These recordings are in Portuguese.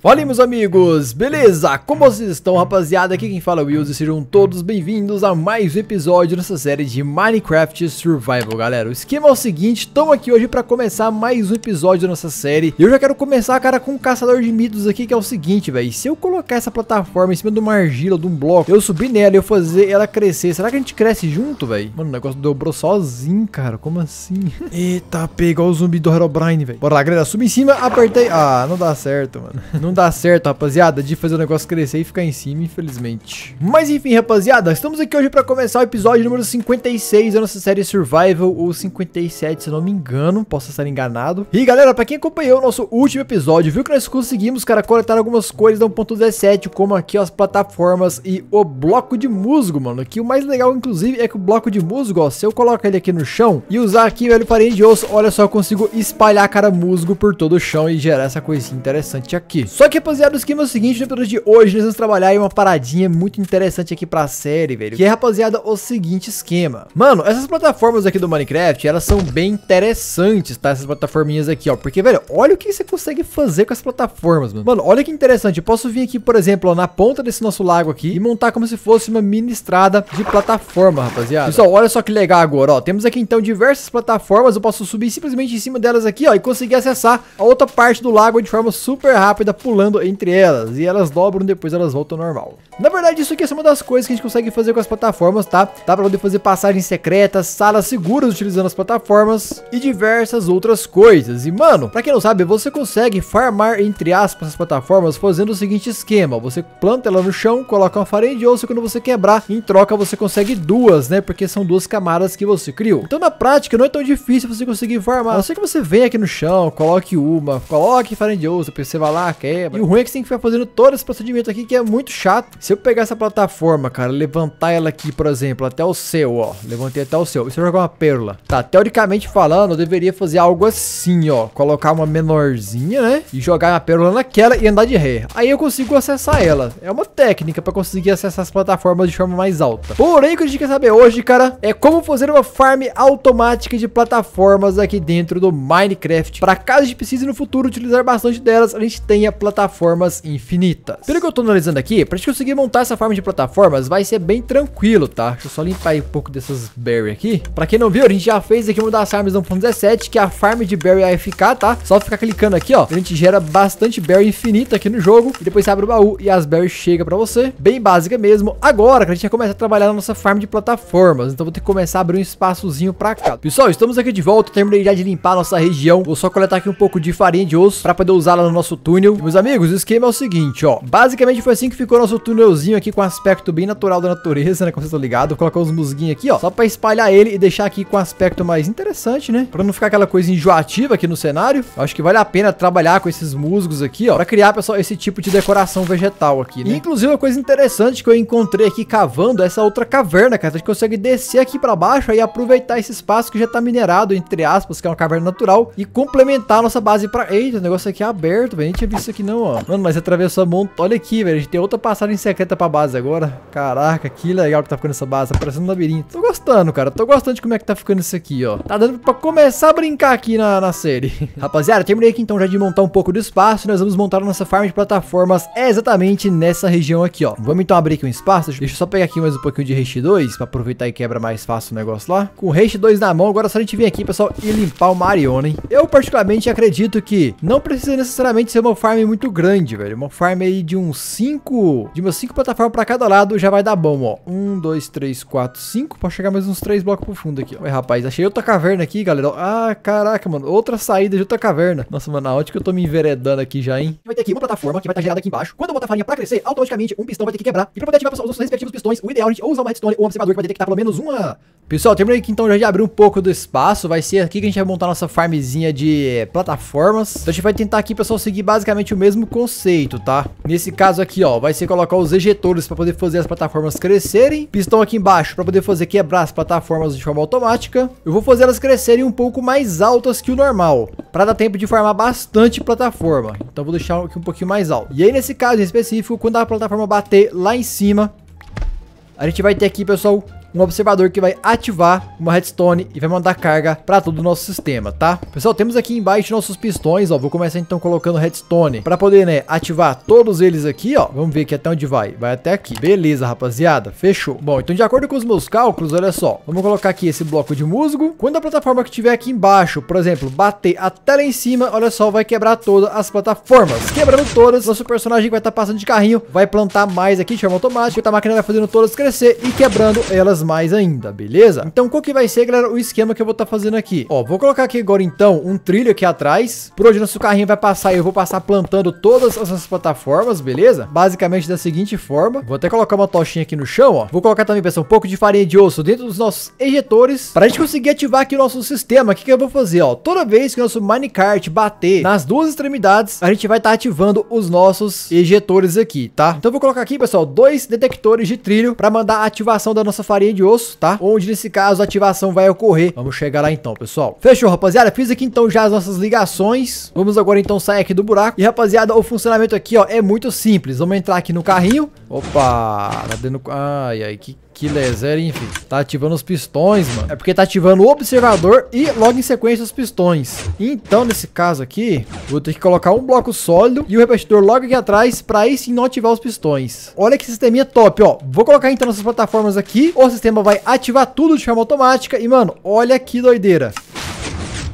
Fala aí, meus amigos, beleza? Como vocês estão, rapaziada? Aqui quem fala é o Wills e sejam todos bem-vindos a mais um episódio dessa série de Minecraft Survival, galera. O esquema é o seguinte, estamos aqui hoje para começar mais um episódio da nossa série e eu já quero começar, cara, com um caçador de mitos aqui, que é o seguinte, velho. Se eu colocar essa plataforma em cima de uma argila, de um bloco, eu subir nela e eu fazer ela crescer, será que a gente cresce junto, velho? Mano, o negócio dobrou sozinho, cara, como assim? Eita, pegou o zumbi do Herobrine, velho. Bora lá, galera, subi em cima, apertei... Ah, não dá certo, mano. Não não dá certo, rapaziada, de fazer o negócio crescer e ficar em cima, infelizmente. Mas enfim, rapaziada, estamos aqui hoje para começar o episódio número 56 da nossa série Survival, ou 57, se não me engano, posso estar enganado. E galera, para quem acompanhou o nosso último episódio, viu que nós conseguimos, cara, coletar algumas cores da 1.17, como aqui ó, as plataformas e o bloco de musgo, mano. Que o mais legal, inclusive, é que o bloco de musgo, ó, se eu colocar ele aqui no chão e usar aqui, velho, parede de osso, olha só, eu consigo espalhar, cara, musgo por todo o chão e gerar essa coisinha interessante aqui. Só que, rapaziada, o esquema é o seguinte, no né, episódio de hoje nós vamos trabalhar em uma paradinha muito interessante aqui pra série, velho. Que é, rapaziada, o seguinte esquema. Mano, essas plataformas aqui do Minecraft, elas são bem interessantes, tá? Essas plataforminhas aqui, ó. Porque, velho, olha o que você consegue fazer com as plataformas, mano. Mano, olha que interessante. Eu posso vir aqui, por exemplo, ó, na ponta desse nosso lago aqui e montar como se fosse uma mini estrada de plataforma, rapaziada. Pessoal, olha só que legal agora, ó. Temos aqui, então, diversas plataformas. Eu posso subir simplesmente em cima delas aqui, ó, e conseguir acessar a outra parte do lago de forma super rápida, por pulando entre elas, e elas dobram, depois elas voltam ao normal. Na verdade, isso aqui é uma das coisas que a gente consegue fazer com as plataformas, tá? Dá pra poder fazer passagens secretas, salas seguras utilizando as plataformas e diversas outras coisas. E, mano, pra quem não sabe, você consegue farmar, entre aspas, as plataformas fazendo o seguinte esquema. Você planta ela no chão, coloca uma farinha de osso e quando você quebrar, em troca você consegue duas, né? Porque são duas camadas que você criou. Então, na prática, não é tão difícil você conseguir farmar. A não ser que você venha aqui no chão, coloque uma, coloque farinha de osso, você vai lá, quebra quebra. E o ruim é que você tem que ficar fazendo todo esse procedimento aqui, que é muito chato. Se eu pegar essa plataforma, cara, levantar ela aqui, por exemplo, até o céu, ó. Levantei até o céu. E se eu jogar uma pérola? Tá, teoricamente falando, eu deveria fazer algo assim, ó. Colocar uma menorzinha, né? E jogar uma pérola naquela e andar de ré. Aí eu consigo acessar ela. É uma técnica pra conseguir acessar as plataformas de forma mais alta. Porém, o que a gente quer saber hoje, cara, é como fazer uma farm automática de plataformas aqui dentro do Minecraft. Pra caso a gente precise no futuro utilizar bastante delas, a gente tem a plataforma plataformas infinitas. Pelo que eu tô analisando aqui, pra gente conseguir montar essa forma de plataformas vai ser bem tranquilo, tá? Deixa eu só limpar um pouco dessas berries aqui. Pra quem não viu, a gente já fez aqui uma das farms 1.17, que é a farm de berry AFK, tá? Só ficar clicando aqui, ó. A gente gera bastante berry infinita aqui no jogo. E depois você abre o baú e as berries chegam pra você. Bem básica mesmo. Agora que a gente vai começar a trabalhar na nossa farm de plataformas. Então vou ter que começar a abrir um espaçozinho pra cá. Pessoal, estamos aqui de volta. Terminei já de limpar a nossa região. Vou só coletar aqui um pouco de farinha de osso pra poder usá-la no nosso túnel. Vamos amigos, o esquema é o seguinte, ó. Basicamente foi assim que ficou nosso túnelzinho aqui com aspecto bem natural da natureza, né? Como vocês estão ligados. Vou colocar uns musguinhos aqui, ó. Só pra espalhar ele e deixar aqui com aspecto mais interessante, né? Pra não ficar aquela coisa enjoativa aqui no cenário. Eu acho que vale a pena trabalhar com esses musgos aqui, ó. Pra criar, pessoal, esse tipo de decoração vegetal aqui, né? inclusive, uma coisa interessante que eu encontrei aqui cavando é essa outra caverna, cara. A gente consegue descer aqui pra baixo e aproveitar esse espaço que já tá minerado, entre aspas, que é uma caverna natural. E complementar a nossa base pra... Eita, o negócio aqui é aberto, velho. A gente tinha visto isso aqui não, ó. Mano, mas atravessou a montanha. Olha aqui, velho. A gente tem outra passagem secreta pra base agora. Caraca, que legal que tá ficando essa base. Tá parecendo um labirinto. Tô gostando, cara. Tô gostando de como é que tá ficando isso aqui, ó. Tá dando pra começar a brincar aqui na, na série. Rapaziada, terminei aqui então já de montar um pouco do espaço. Nós vamos montar a nossa farm de plataformas exatamente nessa região aqui, ó. Vamos então abrir aqui um espaço. Deixa eu só pegar aqui mais um pouquinho de haste 2 pra aproveitar e quebra mais fácil o negócio lá. Com o haste 2 na mão, agora só a gente vir aqui, pessoal, e limpar o Mariona, hein? Eu particularmente acredito que não precisa necessariamente ser uma farm muito grande, velho. Uma farm aí de uns 5, de umas 5 plataformas pra cada lado já vai dar bom, ó. 1, 2, 3, 4, 5. Pode chegar mais uns 3 blocos pro fundo aqui, ó. Ué, rapaz, achei outra caverna aqui, galera. Ah, caraca, mano. Outra saída de outra caverna. Nossa, mano, aonde que eu tô me enveredando aqui já, hein? Vai ter aqui uma plataforma que vai estar tá gerada aqui embaixo. Quando eu botar a farinha pra crescer, automaticamente um pistão vai ter que quebrar. E pra poder ativar os nossos respectivos pistões, o ideal é a gente ou usar uma redstone ou um observador que vai detectar pelo menos uma... Pessoal, terminei aqui então já de abrir um pouco do espaço. Vai ser aqui que a gente vai montar nossa farmzinha de eh, plataformas. Então a gente vai tentar aqui, pessoal, seguir basicamente o mesmo conceito, tá? Nesse caso aqui, ó, vai ser colocar os ejetores para poder fazer as plataformas crescerem. Pistão aqui embaixo para poder fazer quebrar as plataformas de forma automática. Eu vou fazer elas crescerem um pouco mais altas que o normal, para dar tempo de formar bastante plataforma. Então vou deixar aqui um pouquinho mais alto. E aí nesse caso em específico, quando a plataforma bater lá em cima, a gente vai ter aqui, pessoal, um observador que vai ativar uma redstone e vai mandar carga para todo o nosso sistema, tá? Pessoal, temos aqui embaixo nossos pistões, ó, vou começar então colocando redstone para poder, né, ativar todos eles aqui, ó. Vamos ver aqui até onde vai, vai até aqui. Beleza, rapaziada, fechou. Bom, então de acordo com os meus cálculos, olha só, vamos colocar aqui esse bloco de musgo. Quando a plataforma que tiver aqui embaixo, por exemplo, bater até lá em cima, olha só, vai quebrar todas as plataformas. Quebrando todas, nosso personagem vai estar tá passando de carrinho, vai plantar mais aqui de forma automática, a máquina vai fazendo todas crescer e quebrando elas mais ainda, beleza? Então qual que vai ser, galera, o esquema que eu vou estar tá fazendo aqui? Ó, vou colocar aqui agora então um trilho aqui atrás, por onde nosso carrinho vai passar e eu vou passar plantando todas essas plataformas, beleza? Basicamente da seguinte forma, vou até colocar uma tochinha aqui no chão, ó. Vou colocar também, pessoal, um pouco de farinha de osso dentro dos nossos ejetores, para a gente conseguir ativar aqui o nosso sistema. O que que eu vou fazer, ó? Toda vez que o nosso minecart bater nas duas extremidades, a gente vai estar tá ativando os nossos ejetores aqui, tá? Então vou colocar aqui, pessoal, dois detectores de trilho para mandar a ativação da nossa farinha de osso, tá? Onde nesse caso a ativação vai ocorrer. Vamos chegar lá então, pessoal. Fechou, rapaziada? Fiz aqui então já as nossas ligações. Vamos agora então sair aqui do buraco. E rapaziada, o funcionamento aqui, ó, é muito simples. Vamos entrar aqui no carrinho. Opa, tá dando... Ai, ai, que que laser, enfim. Tá ativando os pistões, mano. É porque tá ativando o observador e logo em sequência os pistões. Então, nesse caso aqui, vou ter que colocar um bloco sólido e o repetidor logo aqui atrás para aí sim não ativar os pistões. Olha que sisteminha top, ó. Vou colocar então nossas plataformas aqui. O sistema vai ativar tudo de forma automática. E, mano, olha que doideira.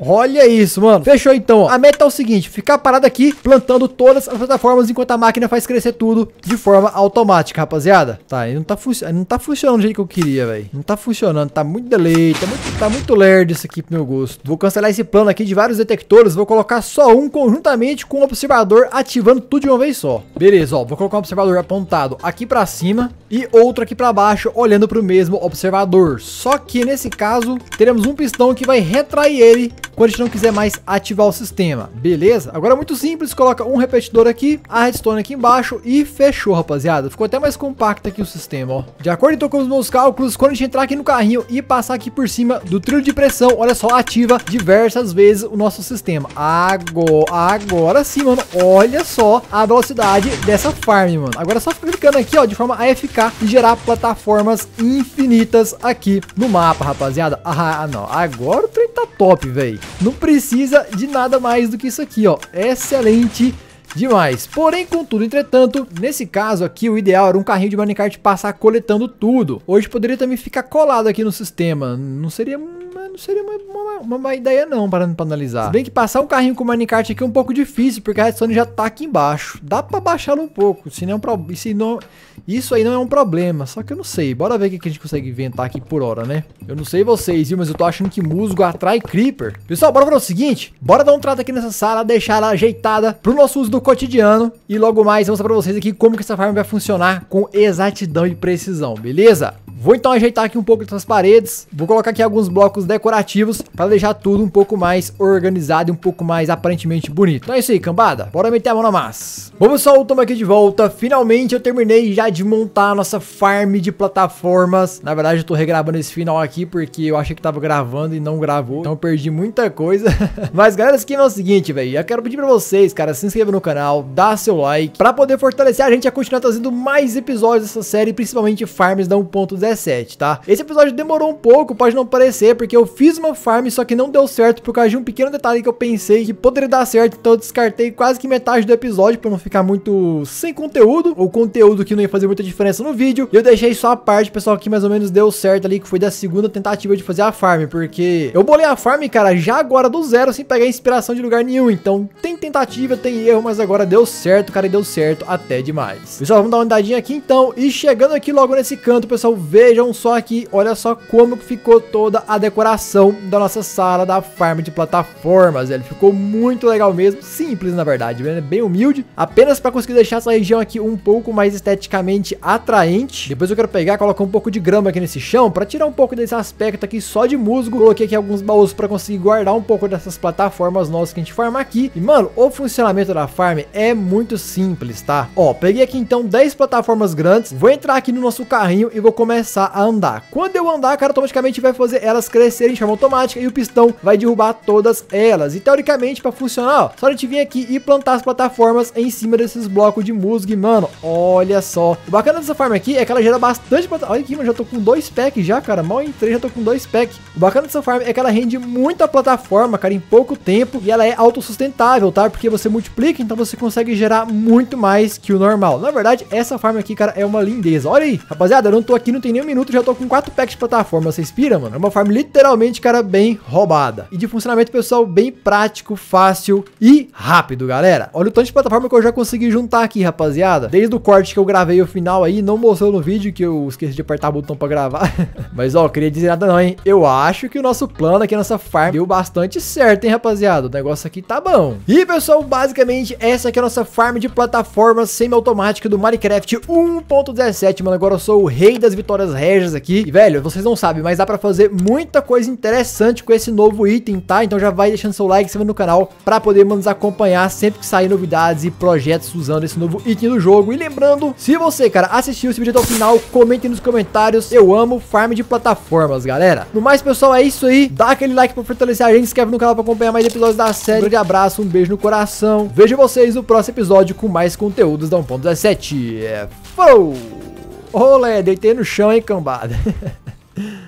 Olha isso, mano. Fechou então, ó. A meta é o seguinte, ficar parado aqui, plantando todas as plataformas enquanto a máquina faz crescer tudo de forma automática, rapaziada. Tá, ele não tá, não tá funcionando do jeito que eu queria, velho. Não tá funcionando, tá muito delay, tá muito, tá muito lerdo isso aqui pro meu gosto. Vou cancelar esse plano aqui de vários detectores, vou colocar só um conjuntamente com o observador ativando tudo de uma vez só. Beleza, ó, vou colocar um observador apontado aqui pra cima e outro aqui pra baixo, olhando pro mesmo observador. Só que nesse caso, teremos um pistão que vai retrair ele quando a gente não quiser mais ativar o sistema, beleza? Agora é muito simples, coloca um repetidor aqui, a redstone aqui embaixo e fechou, rapaziada. Ficou até mais compacto aqui o sistema, ó. De acordo então com os meus cálculos, quando a gente entrar aqui no carrinho e passar aqui por cima do trilho de pressão, olha só, ativa diversas vezes o nosso sistema. Agora, agora sim, mano, olha só a velocidade dessa farm, mano. Agora é só clicando aqui, ó, de forma AFK e gerar plataformas infinitas aqui no mapa, rapaziada. Ah, não, agora o trem tá top, velho. Não precisa de nada mais do que isso aqui, ó. Excelente demais. Porém, contudo, entretanto, nesse caso aqui, o ideal era um carrinho de Minecraft passar coletando tudo. Hoje poderia também ficar colado aqui no sistema. Não seria não seria uma, uma, uma, má ideia não, parando pra analisar. Se bem que passar um carrinho com o minecart aqui é um pouco difícil, porque a redstone já tá aqui embaixo. Dá pra baixá-lo um pouco, se não é um Isso aí não é um problema, só que eu não sei. Bora ver o que a gente consegue inventar aqui por hora, né? Eu não sei vocês, viu, mas eu tô achando que musgo atrai creeper. Pessoal, bora para o seguinte, bora dar um trato aqui nessa sala, deixar ela ajeitada pro nosso uso do cotidiano. E logo mais eu vou mostrar pra vocês aqui como que essa farm vai funcionar com exatidão e precisão, beleza? Vou então ajeitar aqui um pouco essas paredes, vou colocar aqui alguns blocos decorativos para deixar tudo um pouco mais organizado e um pouco mais aparentemente bonito. Então é isso aí, cambada, bora meter a mão na massa. Vamos só, estamos aqui de volta, finalmente eu terminei já de montar a nossa farm de plataformas. Na verdade eu tô regravando esse final aqui porque eu achei que tava gravando e não gravou, então perdi muita coisa. Mas galera, esse aqui é o seguinte, velho, eu quero pedir para vocês, cara, se inscreva no canal, dá seu like, para poder fortalecer a gente a continuar trazendo mais episódios dessa série, principalmente farms da 1.0 17, tá? Esse episódio demorou um pouco, pode não parecer, porque eu fiz uma farm, só que não deu certo por causa de um pequeno detalhe que eu pensei que poderia dar certo, então eu descartei quase que metade do episódio para não ficar muito sem conteúdo, ou conteúdo que não ia fazer muita diferença no vídeo. E eu deixei só a parte, pessoal, que mais ou menos deu certo ali, que foi da segunda tentativa de fazer a farm, porque eu bolei a farm, cara, já agora do zero, sem pegar inspiração de lugar nenhum. Então tem tentativa, tem erro, mas agora deu certo, cara, e deu certo até demais. Pessoal, vamos dar uma andadinha aqui então, e chegando aqui logo nesse canto, pessoal, vê Vejam só aqui, olha só como ficou toda a decoração da nossa sala da farm de plataformas, ele ficou muito legal mesmo, simples na verdade, é bem humilde, apenas para conseguir deixar essa região aqui um pouco mais esteticamente atraente. Depois eu quero pegar e colocar um pouco de grama aqui nesse chão para tirar um pouco desse aspecto aqui só de musgo. Coloquei aqui alguns baús para conseguir guardar um pouco dessas plataformas nossas que a gente farmar aqui. E mano, o funcionamento da farm é muito simples, tá? Ó, peguei aqui então 10 plataformas grandes, vou entrar aqui no nosso carrinho e vou começar começar a andar. Quando eu andar, cara, automaticamente vai fazer elas crescerem de forma automática e o pistão vai derrubar todas elas. E teoricamente, para funcionar, ó, só a gente vir aqui e plantar as plataformas em cima desses blocos de musgo, mano. Olha só. O bacana dessa farm aqui é que ela gera bastante plataforma. Olha aqui, mano, já tô com dois packs já, cara. Mal entrei, já tô com dois packs. O bacana dessa farm é que ela rende muita plataforma, cara, em pouco tempo. E ela é autossustentável, tá? Porque você multiplica, então você consegue gerar muito mais que o normal. Na verdade, essa farm aqui, cara, é uma lindeza. Olha aí, rapaziada, eu não tô aqui, não tem nem um minuto, já tô com 4 packs de plataforma. Vocês piram, mano? É uma farm literalmente, cara, bem roubada. E de funcionamento, pessoal, bem prático, fácil e rápido, galera. Olha o tanto de plataforma que eu já consegui juntar aqui, rapaziada. Desde o corte que eu gravei o final aí, não mostrou no vídeo que eu esqueci de apertar o botão pra gravar. Mas, ó, queria dizer nada não, hein? Eu acho que o nosso plano aqui, a nossa farm, deu bastante certo, hein, rapaziada? O negócio aqui tá bom. E, pessoal, basicamente, essa aqui é a nossa farm de plataforma semi-automática do Minecraft 1.17, mano. Agora eu sou o rei das vitórias essas aqui. E, velho, vocês não sabem, mas dá pra fazer muita coisa interessante com esse novo item, tá? Então já vai deixando seu like, se no canal, pra poder nos acompanhar sempre que sair novidades e projetos usando esse novo item do jogo. E lembrando, se você, cara, assistiu esse vídeo até o final, comente nos comentários. Eu amo farm de plataformas, galera. No mais, pessoal, é isso aí. Dá aquele like pra fortalecer a gente, se inscreve no canal pra acompanhar mais episódios da série. Um grande abraço, um beijo no coração. Vejo vocês no próximo episódio com mais conteúdos da 1.17. É, falou! Olé, deitei no chão, hein, cambada.